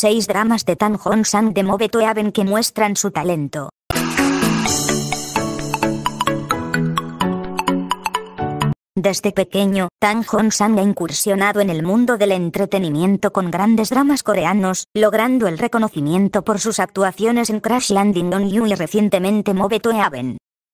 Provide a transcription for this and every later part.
6 dramas de Tan Hong-Sang de Move to que muestran su talento. Desde pequeño, Tang hong ha incursionado en el mundo del entretenimiento con grandes dramas coreanos, logrando el reconocimiento por sus actuaciones en Crash Landing on You y recientemente Move to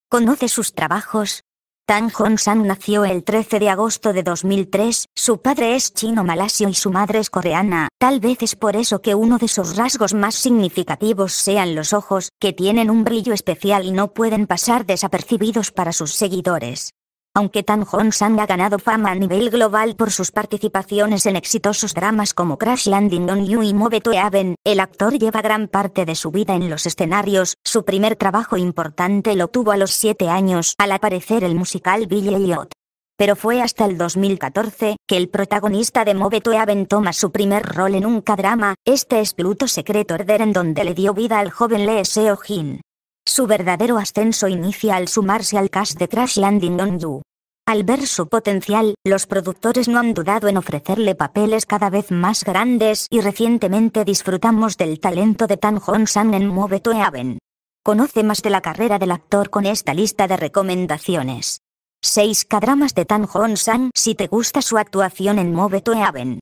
Conoce sus trabajos, Tan Hong-san nació el 13 de agosto de 2003, su padre es chino-malasio y su madre es coreana, tal vez es por eso que uno de sus rasgos más significativos sean los ojos, que tienen un brillo especial y no pueden pasar desapercibidos para sus seguidores. Aunque Tan Hong-sang ha ganado fama a nivel global por sus participaciones en exitosos dramas como Crash Landing on You y Move to Heaven, el actor lleva gran parte de su vida en los escenarios, su primer trabajo importante lo tuvo a los 7 años al aparecer el musical Billy Elliot. Pero fue hasta el 2014 que el protagonista de Move to Heaven toma su primer rol en un K-drama, este es Pluto secreto Order en donde le dio vida al joven Lee Seo-jin. Su verdadero ascenso inicia al sumarse al cast de Crash Landing on You. Al ver su potencial, los productores no han dudado en ofrecerle papeles cada vez más grandes y recientemente disfrutamos del talento de Tan hong san en Move to Heaven. Conoce más de la carrera del actor con esta lista de recomendaciones. 6 cadramas de Tan hong san si te gusta su actuación en Move to Heaven.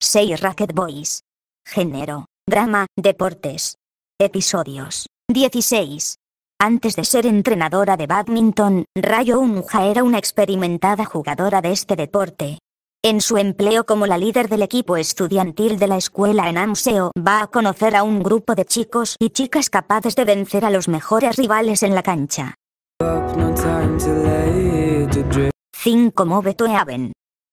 6 Racket Boys. Género. Drama, deportes. Episodios. 16. Antes de ser entrenadora de badminton, Rayo Unja era una experimentada jugadora de este deporte. En su empleo como la líder del equipo estudiantil de la escuela en Amseo, va a conocer a un grupo de chicos y chicas capaces de vencer a los mejores rivales en la cancha. 5 Move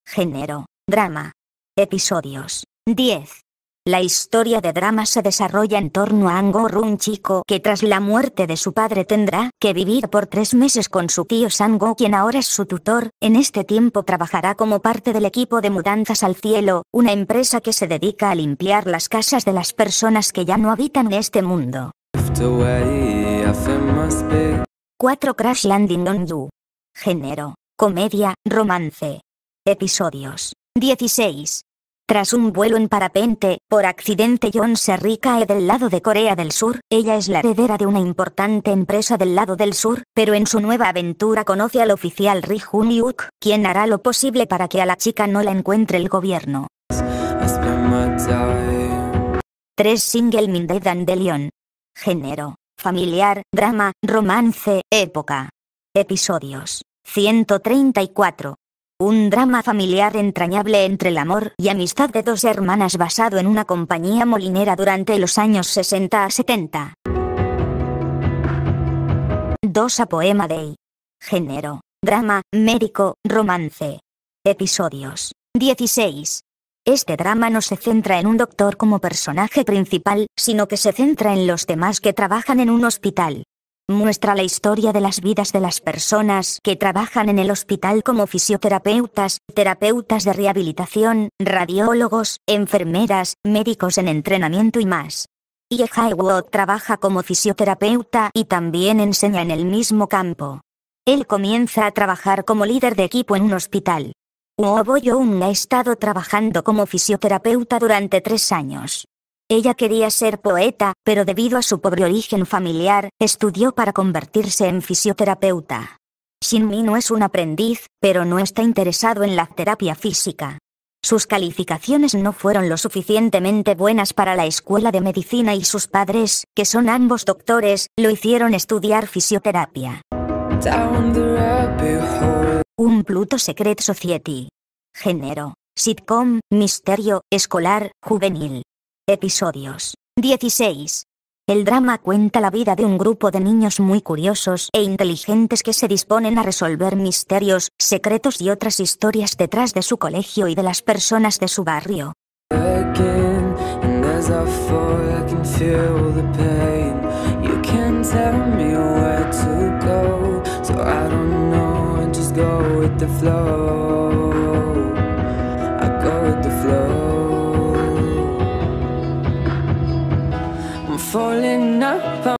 Género. Drama. Episodios. 10. La historia de drama se desarrolla en torno a Angor, un chico que tras la muerte de su padre tendrá que vivir por tres meses con su tío Sango, quien ahora es su tutor. En este tiempo trabajará como parte del equipo de Mudanzas al Cielo, una empresa que se dedica a limpiar las casas de las personas que ya no habitan este mundo. 4 Crash Landing on You. Género. Comedia, romance. Episodios. 16. Tras un vuelo en parapente, por accidente John se cae del lado de Corea del Sur, ella es la heredera de una importante empresa del lado del sur, pero en su nueva aventura conoce al oficial Ri Yuk, quien hará lo posible para que a la chica no la encuentre el gobierno. 3 Single Minded de Dandelion. Género. Familiar, drama, romance, época. Episodios. 134. Un drama familiar entrañable entre el amor y amistad de dos hermanas basado en una compañía molinera durante los años 60 a 70. 2 a Poema Day. Género. Drama, médico, romance. Episodios. 16. Este drama no se centra en un doctor como personaje principal, sino que se centra en los demás que trabajan en un hospital muestra la historia de las vidas de las personas que trabajan en el hospital como fisioterapeutas, terapeutas de rehabilitación, radiólogos, enfermeras, médicos en entrenamiento y más. Y Wo trabaja como fisioterapeuta y también enseña en el mismo campo. Él comienza a trabajar como líder de equipo en un hospital. Uobo Young ha estado trabajando como fisioterapeuta durante tres años. Ella quería ser poeta, pero debido a su pobre origen familiar, estudió para convertirse en fisioterapeuta. Shinmi no es un aprendiz, pero no está interesado en la terapia física. Sus calificaciones no fueron lo suficientemente buenas para la escuela de medicina y sus padres, que son ambos doctores, lo hicieron estudiar fisioterapia. Un Pluto Secret Society. Género. Sitcom, misterio, escolar, juvenil. Episodios 16. El drama cuenta la vida de un grupo de niños muy curiosos e inteligentes que se disponen a resolver misterios, secretos y otras historias detrás de su colegio y de las personas de su barrio. falling